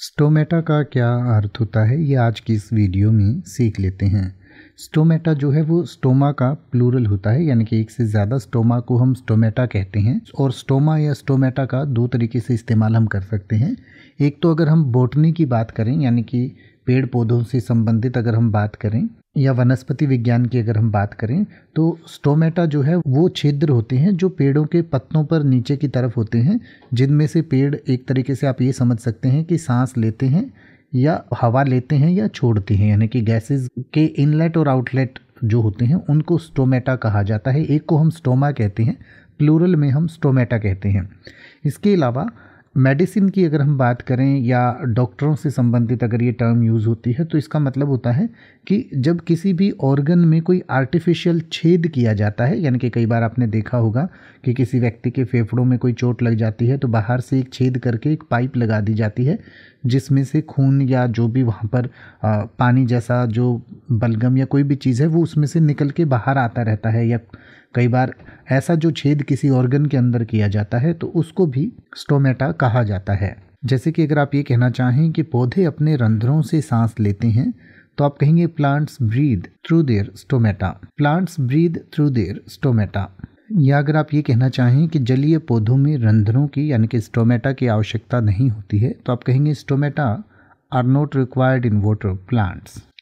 stomata का क्या अर्थ होता है ये आज की इस वीडियो में सीख लेते हैं स्टोमेटा जो है वो स्टोमा का प्लूरल होता है यानी कि एक से ज़्यादा स्टोमा को हम स्टोमेटा कहते हैं और स्टोमा या स्टोमेटा का दो तरीके से इस्तेमाल हम कर सकते हैं एक तो अगर हम बोटनी की बात करें यानी कि पेड़ पौधों से संबंधित अगर हम बात करें या वनस्पति विज्ञान की अगर हम बात करें तो स्टोमेटा जो है वो छिद्र होते हैं जो पेड़ों के पत्तों पर नीचे की तरफ होते हैं जिनमें से पेड़ एक तरीके से आप ये समझ सकते हैं कि सांस लेते हैं या हवा लेते हैं या छोड़ते हैं यानी कि गैसेस के इनलेट और आउटलेट जो होते हैं उनको स्टोमेटा कहा जाता है एक को हम स्टोमा कहते हैं प्लूरल में हम स्टोमेटा कहते हैं इसके अलावा मेडिसिन की अगर हम बात करें या डॉक्टरों से संबंधित अगर ये टर्म यूज़ होती है तो इसका मतलब होता है कि जब किसी भी ऑर्गन में कोई आर्टिफिशियल छेद किया जाता है यानी कि कई बार आपने देखा होगा कि किसी व्यक्ति के फेफड़ों में कोई चोट लग जाती है तो बाहर से एक छेद करके एक पाइप लगा दी जाती है जिसमें से खून या जो भी वहाँ पर पानी जैसा जो बलगम या कोई भी चीज़ है वो उसमें से निकल के बाहर आता रहता है या कई बार ऐसा जो छेद किसी ऑर्गन के अंदर किया जाता है तो उसको भी स्टोमेटा कहा जाता है जैसे कि अगर आप ये कहना चाहें कि पौधे अपने रंध्रों से सांस लेते हैं तो आप कहेंगे plants breathe through their stomata plants breathe through their stomata या अगर आप ये कहना चाहें कि जलीय पौधों में रंध्रों की यानी कि स्टोमेटा की आवश्यकता नहीं होती है तो आप कहेंगे stomata are not required in water plants